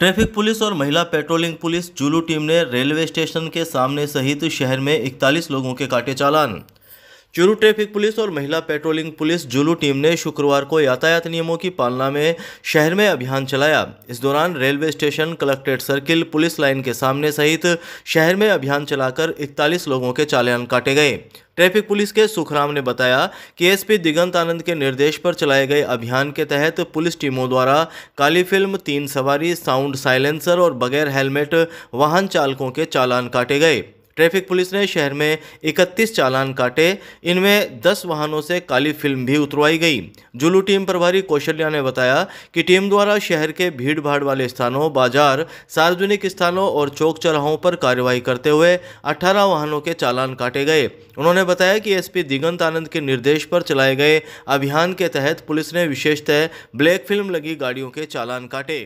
traffic police और महिला patrolling police जुलू टीम ने रेलवे स्टेशन के सामने सहित शहर में इकतालीस लोगों के काटे चालान चुरू ट्रैफिक पुलिस और महिला पेट्रोलिंग पुलिस जुलू टीम ने शुक्रवार को यातायात नियमों की पालना में शहर में अभियान चलाया इस दौरान railway station collectorate circle police line के सामने सहित शहर में अभियान चलाकर 41 लोगों के चालान काटे गए ट्रैफिक पुलिस के सुखराम ने बताया कि एसपी दिगंत आनंद के निर्देश पर चलाए गए अभियान के तहत पुलिस टीमों द्वारा काली फिल्म तीन सवारी साउंड साइलेंसर और बगैर हेलमेट वाहन चालकों के चालान काटे गए ट्रैफिक पुलिस ने शहर में 31 चालान काटे इनमें 10 वाहनों से काली फिल्म भी उतरवाई गई जुलू टीम प्रभारी कौशल्या ने बताया कि टीम द्वारा शहर के भीड़ भाड़ वाले स्थानों बाजार सार्वजनिक स्थानों और चौक चौराहों पर कार्रवाई करते हुए 18 वाहनों के चालान काटे गए उन्होंने बताया कि एसपी दिगंत आनंद के निर्देश पर चलाए गए अभियान के तहत पुलिस ने विशेषतः ब्लैक फिल्म लगी गाड़ियों के चालान काटे